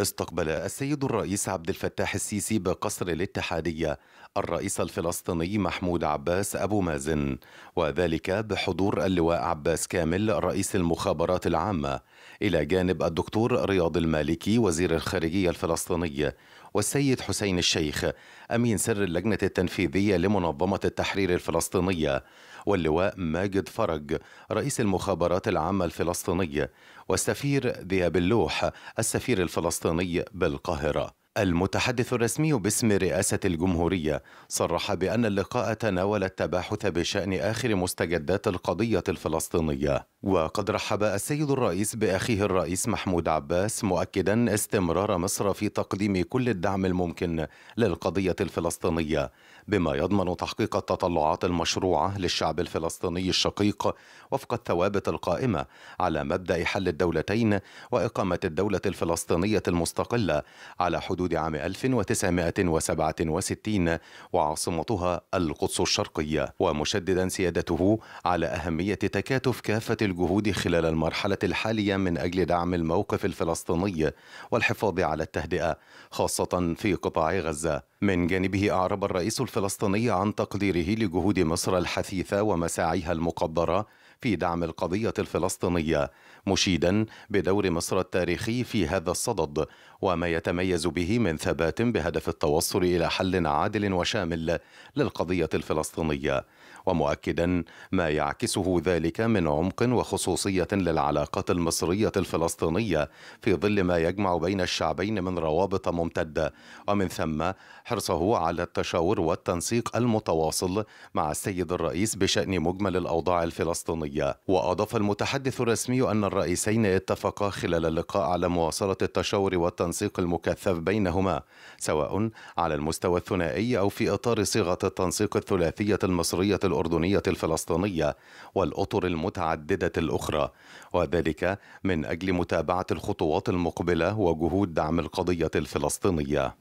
استقبل السيد الرئيس عبد الفتاح السيسي بقصر الاتحادية الرئيس الفلسطيني محمود عباس أبو مازن وذلك بحضور اللواء عباس كامل رئيس المخابرات العامة إلى جانب الدكتور رياض المالكي وزير الخارجية الفلسطيني والسيد حسين الشيخ أمين سر اللجنة التنفيذية لمنظمة التحرير الفلسطينية واللواء ماجد فرج رئيس المخابرات العامة الفلسطينية والسفير ذياب اللوح السفير الفلسطيني الوطني بالقاهرة المتحدث الرسمي باسم رئاسة الجمهورية صرح بأن اللقاء تناول التباحث بشأن آخر مستجدات القضية الفلسطينية وقد رحب السيد الرئيس بأخيه الرئيس محمود عباس مؤكدا استمرار مصر في تقديم كل الدعم الممكن للقضية الفلسطينية بما يضمن تحقيق التطلعات المشروعة للشعب الفلسطيني الشقيق وفق الثوابت القائمة على مبدأ حل الدولتين وإقامة الدولة الفلسطينية المستقلة على حدود حدود عام 1967 وعاصمتها القدس الشرقية ومشددا سيادته على أهمية تكاتف كافة الجهود خلال المرحلة الحالية من أجل دعم الموقف الفلسطيني والحفاظ على التهدئة خاصة في قطاع غزة من جانبه أعرب الرئيس الفلسطيني عن تقديره لجهود مصر الحثيثة ومساعيها المقدرة في دعم القضية الفلسطينية مشيدا بدور مصر التاريخي في هذا الصدد وما يتميز به من ثبات بهدف التوصل إلى حل عادل وشامل للقضية الفلسطينية ومؤكدا ما يعكسه ذلك من عمق وخصوصية للعلاقات المصرية الفلسطينية في ظل ما يجمع بين الشعبين من روابط ممتدة ومن ثم حرصه على التشاور والتنسيق المتواصل مع السيد الرئيس بشأن مجمل الأوضاع الفلسطينية وأضاف المتحدث الرسمي أن الرئيسين اتفقا خلال اللقاء على مواصلة التشاور والتنسيق المكثف بينهما سواء على المستوى الثنائي أو في إطار صيغة التنسيق الثلاثية المصرية الأردنية الفلسطينية والأطر المتعددة الأخرى وذلك من أجل متابعة الخطوات المقبلة وجهود دعم القضية الفلسطينية